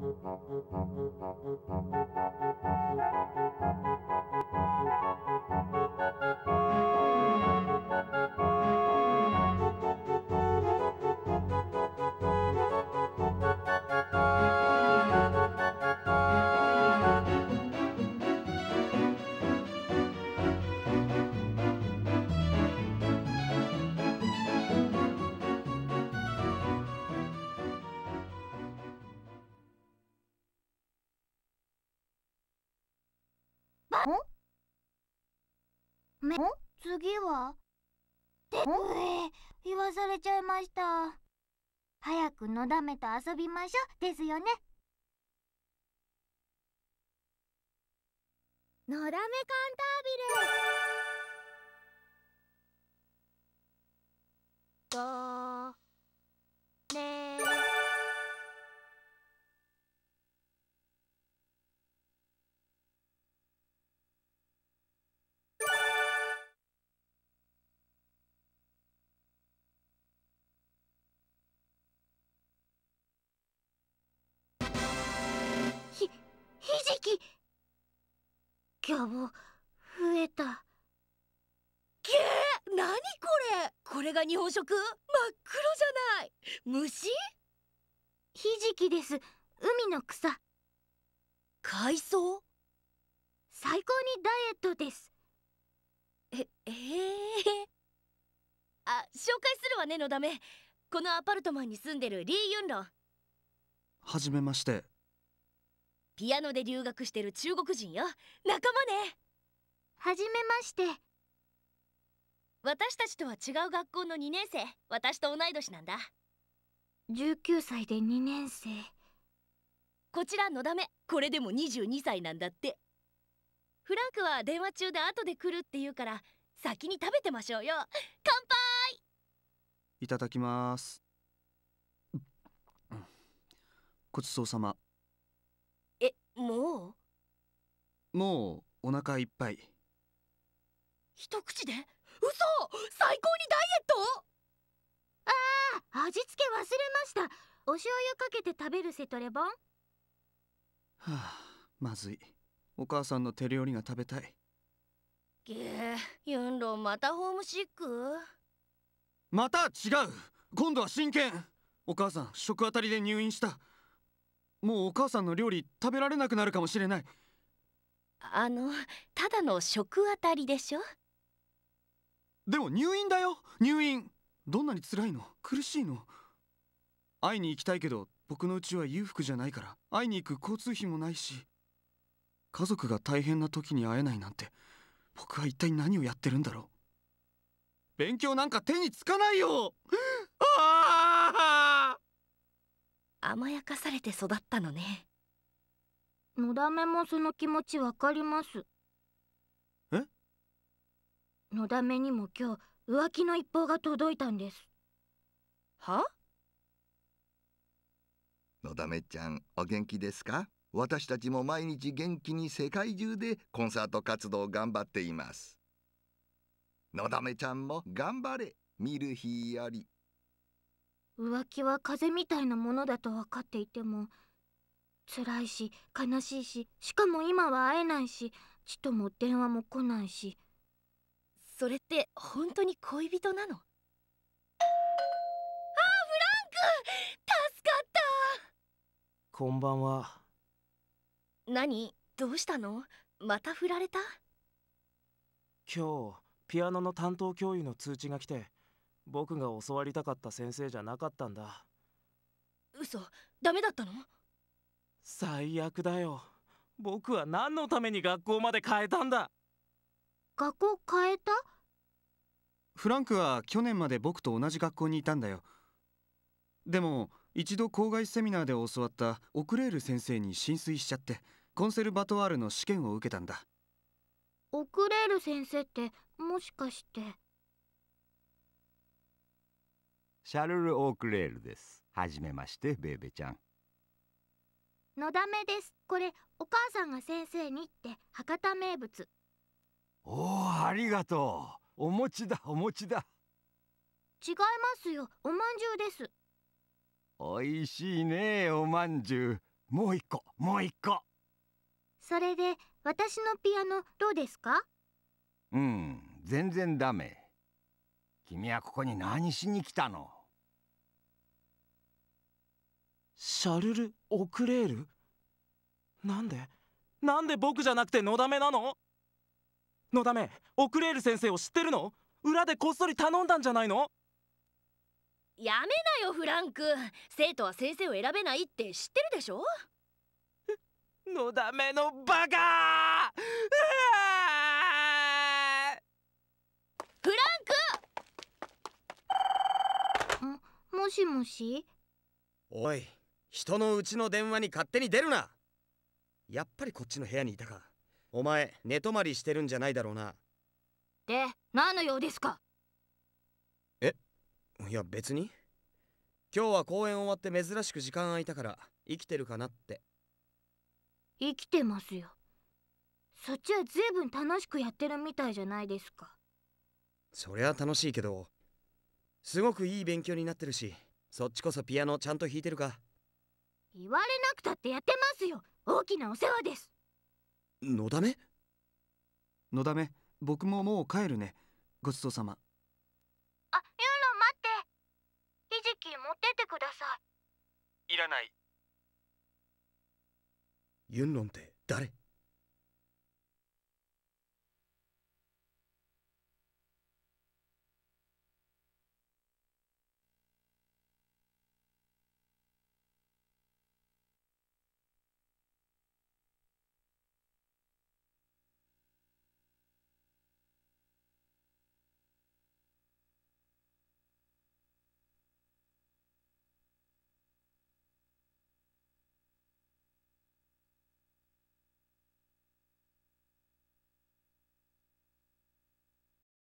Thank you. め次はでえ言わされちゃいました早くのだめと遊びましょですよねのだめカンタービレひじきギャボ増えたげえ何これこれが日本食真っ黒じゃない虫ひじきです海の草海藻最高にダイエットですええー、あ紹介するわねのだめこのアパルトマンに住んでるリー・ユンロンはじめましてピアノで留学してる中国人よ仲間ねはじめまして私たちとは違う学校の2年生私と同い年なんだ19歳で2年生こちらのだめこれでも22歳なんだってフランクは電話中で後で来るって言うから先に食べてましょうよ乾杯いただきますごちそうさまもうお腹いっぱい一口で嘘最高にダイエットああ味付け忘れましたお醤油かけて食べるセトレボンはあまずいお母さんの手料理が食べたいげえユンロンまたホームシックまた違う今度は真剣お母さん食あたりで入院したもうお母さんの料理食べられなくなるかもしれないあのただの食あたりでしょでも入院だよ入院どんなに辛いの苦しいの会いに行きたいけど僕のうちは裕福じゃないから会いに行く交通費もないし家族が大変な時に会えないなんて僕は一体何をやってるんだろう勉強なんか手につかないよああ甘やかされて育ったのねのだめもその気持ちわかりますえのだめにも今日浮気の一報が届いたんですはのだめちゃんお元気ですか私たちも毎日元気に世界中でコンサート活動を頑張っていますのだめちゃんも頑張れ見る日より浮気は風邪みたいなものだと分かっていても辛いし悲しいししかも今は会えないしちとも電話も来ないしそれって本当に恋人なのあフランク助かったこんばんは何どうしたのまた振られた今日ピアノの担当教諭の通知が来て僕が教わりたかった先生じゃなかったんだ嘘ダメだったの最悪だよ僕は何のために学校まで変えたんだ学校変えたフランクは去年まで僕と同じ学校にいたんだよでも一度校外セミナーで教わったオクレール先生に浸水しちゃってコンセルバトワールの試験を受けたんだオクレール先生ってもしかしてシャルル・オークレールですはじめましてベーベちゃんのだめですこれお母さんが先生にって博多名物おおありがとうお餅だお餅だ違いますよおまんじゅうですおいしいねおまんじゅうもう一個もう一個それで私のピアノどうですかうん全然ダメ君はここに何しに来たのシャルル・オクレールなんでなんで僕じゃなくてのだめなののだめオクレール先生を知ってるの裏でこっそり頼んだんじゃないのやめなよフランク生徒は先生を選べないって知ってるでしょのだめのバカフランクもしもしおい人のうちの電話に勝手に出るなやっぱりこっちの部屋にいたかお前寝泊まりしてるんじゃないだろうなで何の用ですかえいや別に今日は公演終わって珍しく時間空いたから生きてるかなって生きてますよそっちはずいぶん楽しくやってるみたいじゃないですかそりゃ楽しいけどすごくいい勉強になってるしそっちこそピアノちゃんと弾いてるか言われなくたってやってますよ大きなお世話ですのだめのだめ僕ももう帰るねごちそうさまあユーロ待ってひじき持っててくださいいらないユンロンって誰